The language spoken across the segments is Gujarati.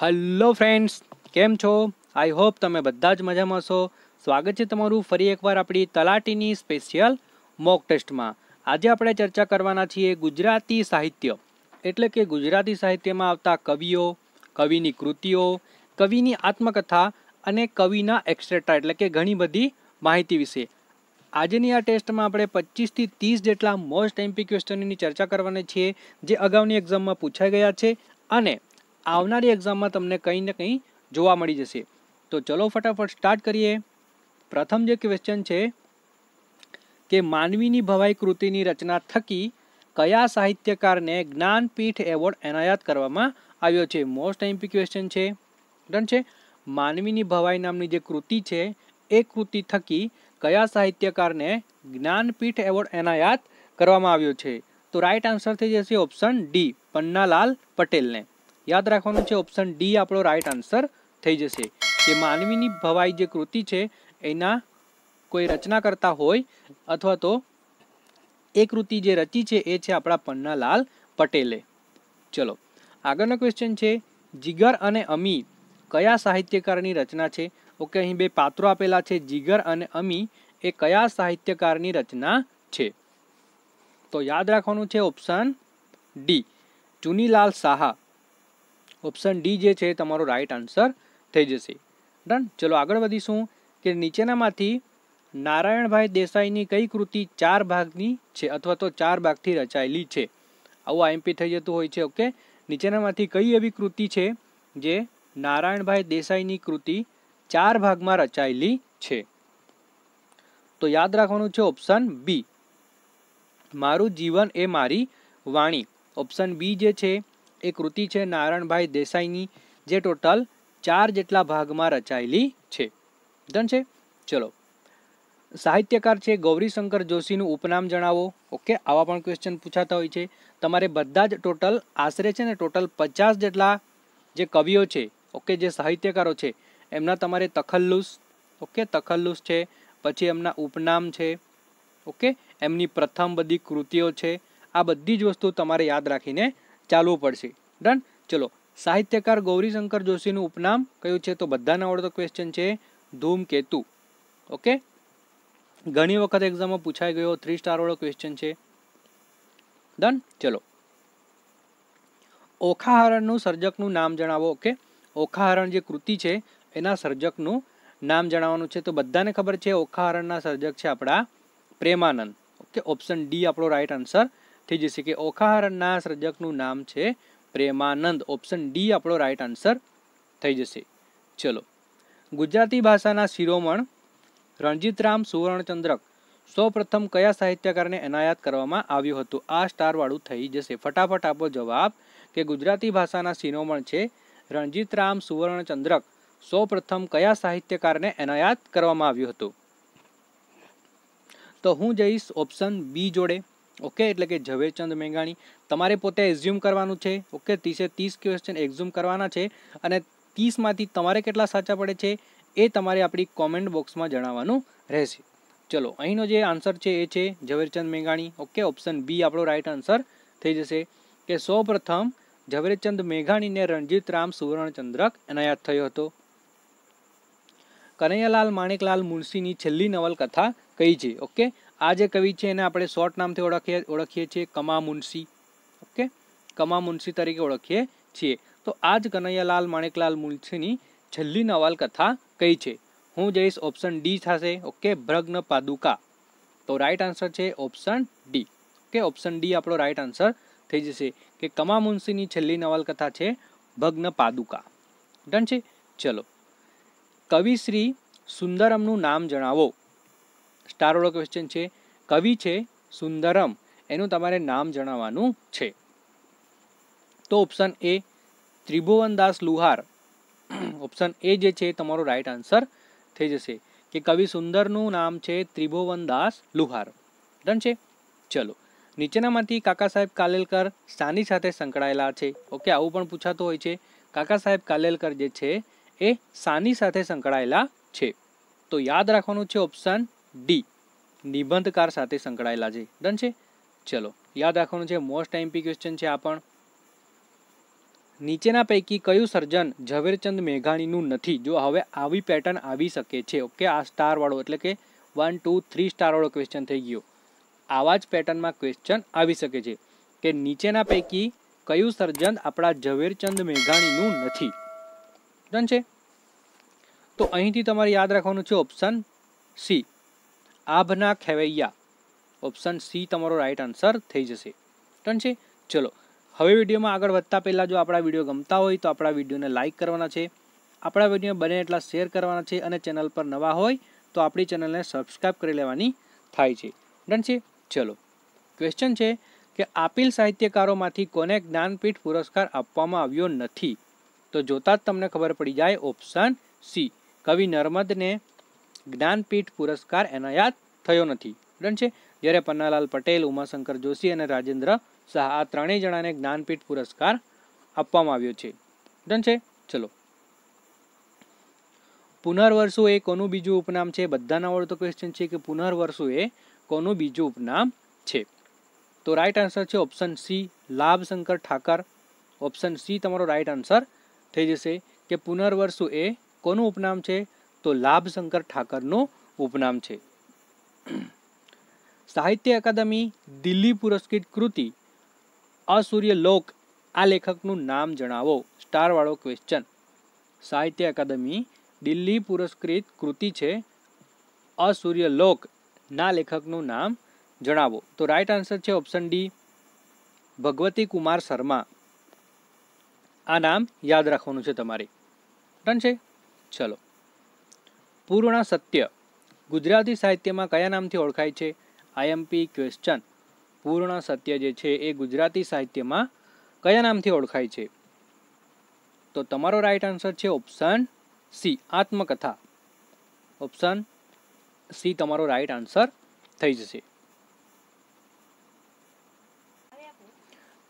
હલો ફ્રેન્ડ્સ કેમ છો આઈ હોપ તમે બધા જ મજામાં છો સ્વાગત છે તમારું ફરી એકવાર આપણી તલાટીની સ્પેશિયલ મોક ટેસ્ટમાં આજે આપણે ચર્ચા કરવાના છીએ ગુજરાતી સાહિત્ય એટલે કે ગુજરાતી સાહિત્યમાં આવતા કવિઓ કવિની કૃતિઓ કવિની આત્મકથા અને કવિના એક્સ્ટ્રેટા એટલે કે ઘણી બધી માહિતી વિશે આજની આ ટેસ્ટમાં આપણે પચીસથી ત્રીસ જેટલા મોસ્ટ એમપી ક્વેશ્ચનની ચર્ચા કરવાની છીએ જે અગાઉની એક્ઝામમાં પૂછાઈ ગયા છે અને આવનારી એક્ઝામમાં તમને કંઈ ને કંઈ જોવા મળી જશે તો ચલો ફટાફટ સ્ટાર્ટ કરીએ પ્રથમ જે ક્વેશ્ચન છે કે માનવીની ભવાઈ કૃતિની રચના થકી કયા સાહિત્યકારને જ્ઞાનપીઠ એવોર્ડ એનાયત કરવામાં આવ્યો છે મોસ્ટ એમ્પી ક્વેશ્ચન છે ડન છે માનવીની ભવાઈ નામની જે કૃતિ છે એ કૃતિ થકી કયા સાહિત્યકારને જ્ઞાનપીઠ એવોર્ડ એનાયત કરવામાં આવ્યો છે તો રાઇટ આન્સર થઈ જશે ઓપ્શન ડી પન્નાલાલ પટેલને યાદ રાખવાનું છે ઓપ્શન ડી આપણો રાઈટ આન્સર થઈ જશે કે માનવીની ભવાઈ જે કૃતિ છે એના કોઈ રચના કરતા હોય અથવા તો એ કૃતિ જે રચી છે એ છે આપણા પન્નાલાલ પટેલે ચલો આગળનો ક્વેશ્ચન છે જીગર અને અમી કયા સાહિત્યકારની રચના છે ઓકે અહીં બે પાત્રો આપેલા છે જીગર અને અમી એ કયા સાહિત્યકારની રચના છે તો યાદ રાખવાનું છે option D Chunilal Saha option D જે છે તમારો રાઈટ આન્સર થઈ જશે ડન ચલો આગળ વધીશું કે નીચેનામાંથી નારાયણભાઈ દેસાઈની કઈ કૃતિ ચાર ભાગની છે અથવા તો ચાર ભાગથી રચાયેલી છે આવું આઈએમપી થઈ જતું હોય છે ઓકે નીચેનામાંથી કઈ એવી કૃતિ છે જે નારાયણભાઈ દેસાઈની કૃતિ ચાર ભાગમાં રચાયેલી છે તો યાદ રાખવાનું છે ઓપ્શન બી મારું જીવન એ મારી વાણી ઓપ્શન બી જે છે એ કૃતિ છે નારાયણભાઈ દેસાઈની જે ટોટલ ચાર જેટલા ભાગમાં રચાયેલી છે ધન છે ચલો સાહિત્યકાર છે ગૌરીશંકર જોશીનું ઉપનામ જણાવો ઓકે આવા પણ ક્વેશ્ચન પૂછાતા હોય છે તમારે બધા જ ટોટલ આશરે છે ને ટોટલ પચાસ જેટલા જે કવિઓ છે ઓકે જે સાહિત્યકારો છે એમના તમારે તખલ્લુસ ઓકે તખલ્લુસ છે પછી એમના ઉપનામ છે ઓકે એમની પ્રથમ બધી કૃતિઓ છે આ બધી જ વસ્તુ તમારે યાદ રાખીને ચાલવું પડશે ડન ચલો સાહિત્યકાર ગૌરીશંકર જોશીનું ઉપનામ કયું છે તો બધાને આવડતો ક્વેશ્ચન છે ધૂમકેતુ ઓકે ઘણી વખત એક્ઝામમાં પૂછાઈ ગયો થ્રી સ્ટારવાળો ક્વેશ્ચન છે ડન ચલો ઓખાહરણનું સર્જકનું નામ જણાવો ઓકે ઓખાહરણ જે કૃતિ છે એના સર્જકનું નામ જણાવવાનું છે તો બધાને ખબર છે ઓખાહરણના સર્જક છે આપણા પ્રેમાનંદ ઓકે ઓપ્શન ડી આપણો રાઈટ આન્સર થઈ જશે કે ઓખાહરણના સર્જકનું નામ છે પ્રેમાનંદ ઓપ્શન ડી આપણો રાઈટ આન્સર થઈ જશે ચલો ગુજરાતી ભાષાના શિરોમણ રણજીતરામ સુવર્ણચંદ્રક સૌપ્રથમ કયા સાહિત્યકારને એનાયત કરવામાં આવ્યું હતું આ સ્ટારવાળું થઈ જશે ફટાફટ આપો જવાબ કે ગુજરાતી ભાષાના શિરોમણ છે રણજીતરામ સુવર્ણચંદ્રક સૌપ્રથમ કયા સાહિત્યકારને એનાયત કરવામાં આવ્યું હતું તો હું જઈશ ઓપ્શન બી જોડે ઓકે એટલે કે ઝવેરચંદ મેઘાણી તમારે પોતે એઝ્યુમ કરવાનું છે ઓકે ત્રીસે ત્રીસ ક્વેશ્ચન એક્ઝ્યુમ કરવાના છે અને ત્રીસમાંથી તમારે કેટલા સાચા પડે છે એ તમારે આપણી કોમેન્ટ બોક્સમાં જણાવવાનું રહેશે ચલો અહીંનો જે આન્સર છે એ છે ઝવેરચંદ મેઘાણી ઓકે ઓપ્શન બી આપણો રાઇટ આન્સર થઈ જશે કે સૌપ્રથમ ઝવેરચંદ મેઘાણીને રણજીત રામ સુવર્ણચંદ્રક એનાયાત થયો હતો કનૈયાલાલ માણેકલાલ મુનશીની છેલ્લી નવલકથા કઈ છે ઓકે આ જે કવિ છે એને આપણે શોર્ટ નામથી ઓળખીએ ઓળખીએ છીએ કમા મુનશી ઓકે કમા મુનશી તરીકે ઓળખીએ છીએ તો આ જ કનૈયાલાલ માણેકલાલ મુનશીની છેલ્લી નવલકથા કઈ છે હું જઈશ ઓપ્શન ડી થશે ઓકે ભ્રગ્ન પાદુકા તો રાઈટ આન્સર છે option D okay option D આપણો રાઈટ આન્સર થઈ જશે કે કમા મુનશીની છેલ્લી નવલકથા છે ભગ્ન પાદુકા ડન છે ચલો કવિશ્રી સુંદરમનું નામ જણાવો સ્ટારવાળો ક્વેશ્ચન છે કવિ છે સુંદરમ એનું તમારે નામ જણાવવાનું છે તો option A Tribhuvandas Luhar option A જે છે તમારો રાઈટ આન્સર થઈ જશે કે કવિ સુંદરનું નામ છે ત્રિભુવનદાસ લુહાર ડન છે ચલો નીચેનામાંથી કાકા સાહેબ કાલેલકર સાની સાથે સંકળાયેલા છે ઓકે આવું પણ પૂછાતું હોય છે કાકા સાહેબ કાલેલકર જે છે એ સાની સાથે સંકળાયેલા છે તો યાદ રાખવાનું છે ઓપ્શન ડી નિબંધકાર સાથે સંકળાયેલા છે ડન છે ચલો યાદ રાખવાનું છે મોસ્ટ એમપી ક્વેશ્ચન છે આ પણ નીચેના પૈકી કયું સર્જન ઝવેરચંદ મેઘાણીનું નથી જો હવે આવી પેટર્ન આવી શકે છે ઓકે આ સ્ટારવાળો એટલે કે વન ટુ થ્રી સ્ટારવાળો ક્વેશ્ચન થઈ ગયો આવા જ પેટર્નમાં ક્વેશ્ચન આવી શકે છે કે નીચેના પૈકી કયું સર્જન આપણા ઝવેરચંદ મેઘાણીનું નથી ડન છે તો અહીંથી તમારે યાદ રાખવાનું છે ઓપ્શન સી આભના ખેવૈયા ઓપ્શન સી તમારો રાઈટ આન્સર થઈ જશે ટન છે ચલો હવે વિડીયોમાં આગળ વધતા પહેલાં જો આપણા વિડીયો ગમતા હોય તો આપણા વિડીયોને લાઇક કરવાના છે આપણા વિડીયો બને એટલા શેર કરવાના છે અને ચેનલ પર નવા હોય તો આપણી ચેનલને સબસ્ક્રાઈબ કરી લેવાની થાય છે ડન છે ચલો ક્વેશ્ચન છે કે આપેલ સાહિત્યકારોમાંથી કોને જ્ઞાનપીઠ પુરસ્કાર આપવામાં આવ્યો નથી તો જોતાં જ તમને ખબર પડી જાય ઓપ્શન સી કવિ નર્મદને જ્ઞાનપીઠ પુરસ્કાર એનાયાત થયો નથી ડન છે જ્યારે પન્નાલાલ પટેલ ઉમાશંકર જોશી અને રાજેન્દ્ર શાહ આ ત્રણેય જણાને જ્ઞાનપીઠ પુરસ્કાર આપવામાં આવ્યો છે ડન છે ચલો પુનર્વર્ષુ એ કોનું બીજું ઉપનામ છે બધાના આવડતો ક્વેશ્ચન છે કે પુનર્વર્ષુ એ કોનું બીજું ઉપનામ છે તો રાઈટ આન્સર છે option C Labhshankar Thakar option C તમારો રાઈટ આન્સર થઈ જશે કે પુનર્વર્ષુ એ કોનું ઉપનામ છે તો લાભશંકર ઠાકરનું ઉપનામ છે સાહિત્ય અકાદમી દિલ્હી પુરસ્કૃત કૃતિ અસૂર્ય લોક આ લેખકનું નામ જણાવો સ્ટારવાળો ક્વેશ્ચન સાહિત્ય અકાદમી દિલ્હી પુરસ્કૃત કૃતિ છે અસૂર્ય લોક ના લેખકનું નામ જણાવો તો રાઈટ આન્સર છે ઓપ્શન ડી ભગવતી કુમાર શર્મા આ નામ યાદ રાખવાનું છે તમારે ડન છે ચલો પૂર્ણ સત્ય ગુજરાતી સાહિત્યમાં કયા નામથી ઓળખાય છે આઈએમપી ક્વેશ્ચન પૂર્ણ સત્ય જે છે એ ગુજરાતી સાહિત્યમાં કયા નામથી ઓળખાય છે તો તમારો રાઈટ આન્સર છે ઓપ્શન સી આત્મકથા ઓપ્શન સી તમારો રાઈટ આન્સર થઈ જશે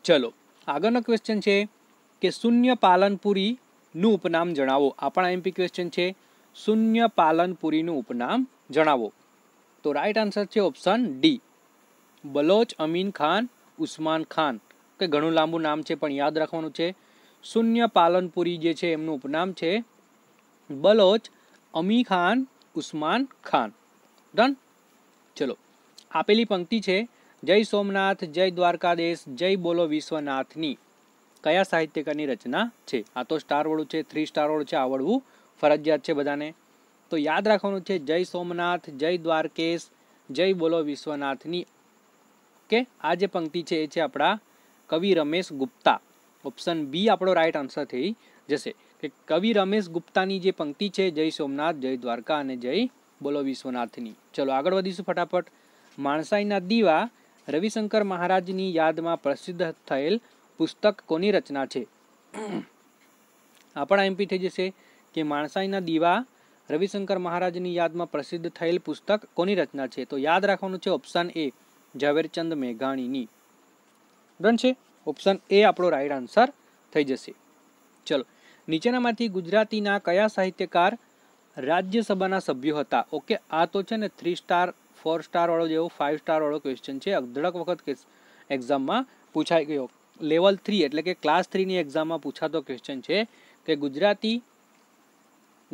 ચલો આગળનો ક્વેશ્ચન છે કે શૂન્ય પાલનપુરીનું ઉપનામ જણાવો આપણા એમપી ક્વેશ્ચન છે શૂન્ય પાલનપુરીનું ઉપનામ જણાવો તો રાઈટ આન્સર છે ઓપ્શન ડી બલોચ અમીન ખાન ઉસ્માન ખાન કે ઘણું લાંબુ નામ છે પણ યાદ રાખવાનું છે શૂન્ય પાલનપુરી જે છે એમનું ઉપનામ છે બલોચ અમી ખાન ઉસ્માન ખાન ડન ચલો આપેલી પંક્તિ છે જય સોમનાથ જય દ્વારકાદેશ જય બોલો વિશ્વનાથની કયા સાહિત્યકારની રચના છે આ તો સ્ટાર વાળું છે થ્રી સ્ટાર વાળું છે આવડવું ફરજિયાત છે બધાને તો યાદ રાખવાનું છે જય સોમનાથ જય દ્વારકેશ જય બોલો વિશ્વનાથની કે આ જે પંક્તિ છે એ છે આપણા કવિ રમેશ ગુપ્તા ઓપ્શન બી આપણો રાઈટ આન્સર થઈ જશે કે કવિ રમેશ ગુપ્તાની જે પંક્તિ છે જય સોમનાથ જય દ્વારકા અને જય બોલો વિશ્વનાથની ચલો આગળ વધીશું ફટાફટ માણસાઈના દીવા રવિશંકર મહારાજની યાદમાં પ્રસિદ્ધ થયેલ પુસ્તક કોની રચના છે આપણા એમપી થઈ જશે કે માણસાઈના દીવા રવિશંકર મહારાજની યાદમાં પ્રસિદ્ધ થયેલ પુસ્તક કોની રચના છે તો યાદ રાખવાનું છે ઓપ્શન એ ઝવેરચંદ મેઘાણીની ડન છે ઓપ્શન એ આપણો રાઈટ આન્સર થઈ જશે ચલો નીચેનામાંથી ગુજરાતીના કયા સાહિત્યકાર રાજ્યસભાના સભ્યો હતા ઓકે આ તો છે ને થ્રી સ્ટાર ફોર સ્ટારવાળો જેવો ફાઇવ સ્ટારવાળો ક્વેશ્ચન છે અઢળક વખત એક્ઝામમાં પૂછાઈ ગયો લેવલ થ્રી એટલે કે ક્લાસ થ્રીની એક્ઝામમાં પૂછાતો ક્વેશ્ચન છે કે ગુજરાતી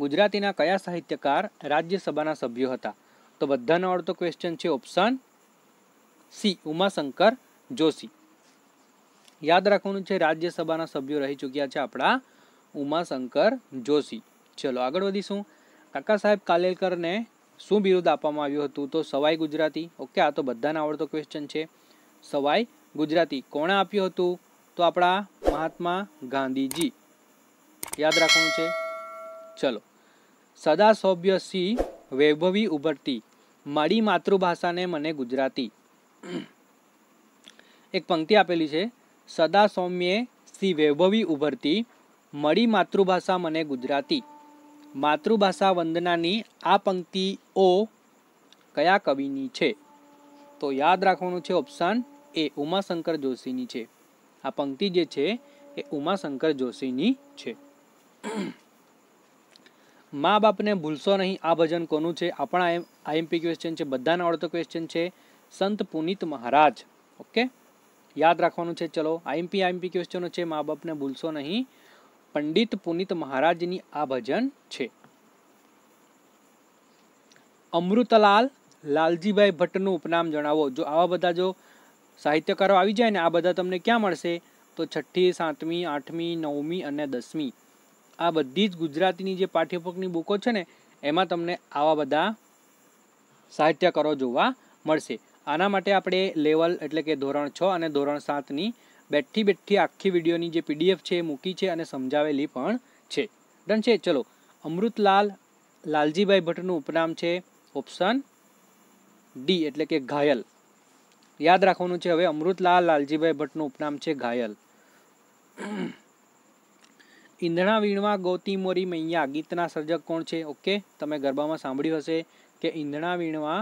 ગુજરાતીના કયા સાહિત્યકાર રાજ્યસભાના સભ્યો હતા તો બધાનો આવડતો ક્વેશ્ચન છે ઓપ્શન સી ઉમાશંકર જોશી યાદ રાખવાનું છે રાજ્યસભાના સભ્યો રહી ચૂક્યા છે આપણા ઉમાશંકર જોશી ચલો આગળ વધીશું કાકા સાહેબ કાલેલકરને શું બિરુદ આપવામાં આવ્યું હતું તો સવાઈ ગુજરાતી ઓકે આ તો બધાને આવડતો ક્વેશ્ચન છે સવાઈ ગુજરાતી કોણે આપ્યું હતું તો આપણા મહાત્મા ગાંધીજી યાદ રાખવાનું છે ચલો સદા સભ્ય સી વૈભવી ઉભરતી મારી માતૃભાષાને મને ગુજરાતી એક પંક્તિ આપેલી છે સદા સૌમ્યે સી વૈભવી ઉભરતી મળી માતૃભાષા મને ગુજરાતી માતૃભાષા વંદનાની આ પંક્તિઓ કયા કવિની છે તો યાદ રાખવાનું છે ઓપ્શન એ ઉમાશંકર જોશીની છે આ પંક્તિ જે છે એ ઉમાશંકર જોશીની છે મા બાપને ભૂલશો નહીં આ ભજન કોનું છે આપણા આઈએમપી ક્વેશ્ચન છે બધાને આવડતો ક્વેશ્ચન છે સંત પુનિત મહારાજ ઓકે યાદ રાખવાનું છે ચલો આઈએમપી આઈએમપી ક્વેશ્ચનો છે મા બાપને ભૂલશો નહીં પંડિત પુનિત મહારાજની આ ભજન છે અમૃતલાલ લાલજીભાઈ ભટ્ટનું ઉપનામ જણાવો જો આવા બધા જો સાહિત્યકારો આવી જાય ને આ બધા તમને ક્યાં મળશે તો છઠ્ઠી સાતમી આઠમી નવમી અને દસમી આ બધી જ ગુજરાતીની જે પાઠ્યપુસ્તકની બુકો છે ને એમાં તમને આવા બધા સાહિત્યકારો જોવા મળશે આના માટે આપણે લેવલ એટલે કે ધોરણ છ અને ધોરણ સાતની બેઠી બેઠી આખી વિડીયોની જે પીડીએફ છે એ મૂકી છે અને સમજાવેલી પણ છે ડન છે ચલો અમૃતલાલ લાલજીભાઈ ભટ્ટનું ઉપનામ છે ઓપ્શન ડી એટલે કે ઘાયલ યાદ રાખવાનું છે હવે અમૃતલાલ લાલજીભાઈ ભટ્ટનું ઉપનામ છે ઘાયલ ઈંધણા વીણવા ગોતી મોરી મૈયા ગીતના સર્જક કોણ છે ઓકે તમે ગરબામાં સાંભળ્યું હશે કે ઈંધણા વીણવા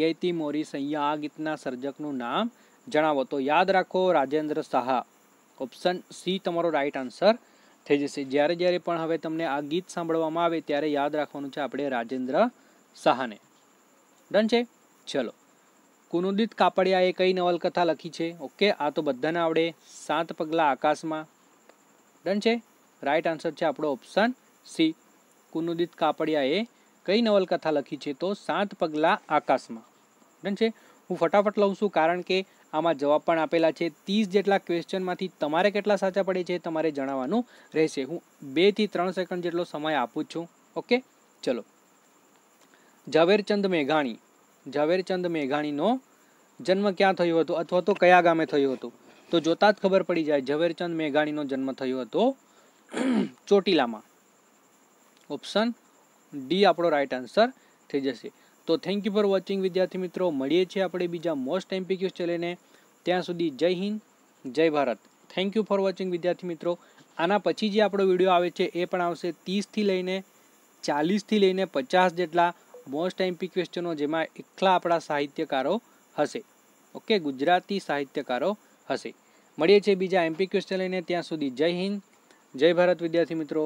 ગેતી મોરી સૈયા આ ગીતના સર્જકનું નામ જણાવો તો યાદ રાખો રાજેન્દ્ર સાહા ઓપ્શન સી તમારો રાઈટ આન્સર થઈ જશે જ્યારે જ્યારે પણ હવે તમને આ ગીત સાંભળવામાં આવે ત્યારે યાદ રાખવાનું છે આપણે રાજેન્દ્ર સાહાને ડન છે ચલો કુનુદિત કાપડિયાએ કઈ નવલકથા લખી છે ઓકે આ તો બધાને આવડે સાત પગલાં આકાશમાં ડન છે રાઇટ આન્સર છે આપણો ઓપ્શન સી કુનુદિત કાપડિયાએ કઈ નવલકથા લખી છે તો સાત પગલાં આકાશમાં ડન છે હું ફટાફટ લઉં છું કારણ કે આમાં જવાબ પણ આપેલા છે ત્રીસ જેટલા ક્વેશ્ચનમાંથી તમારે કેટલા સાચા પડે છે તમારે જણાવવાનું રહેશે હું બેથી ત્રણ સેકન્ડ જેટલો સમય આપું છું ઓકે ચલો ઝવેરચંદ મેઘાણી ઝવેરચંદ મેઘાણીનો જન્મ ક્યાં થયો હતો અથવા તો કયા ગામે થયો હતો તો જોતાં જ ખબર પડી જાય ઝવેરચંદ મેઘાણીનો જન્મ થયો હતો ચોટીલામાં ઓપ્શન ડી આપણો રાઈટ આન્સર થઈ જશે તો થેન્ક યુ ફોર વોચિંગ વિદ્યાર્થી મિત્રો મળીએ છીએ આપણે બીજા મોસ્ટ એમપીક્યુઝ ચેલેને ત્યાં સુધી જય હિન્દ જય Bharat thank you for watching વિદ્યાર્થી મિત્રો આના પછી જે આપણો વિડીયો આવે છે એ પણ આવશે ત્રીસથી લઈને ચાલીસથી લઈને પચાસ જેટલા મોસ્ટ એમ્પી ક્વેશ્ચનો જેમાં એકલા આપણા સાહિત્યકારો હશે ઓકે ગુજરાતી સાહિત્યકારો હશે મળીએ છીએ બીજા એમ્પી ક્વેશ્ચન લઈને ત્યાં સુધી જય હિન્દ જય ભારત વિદ્યાર્થી મિત્રો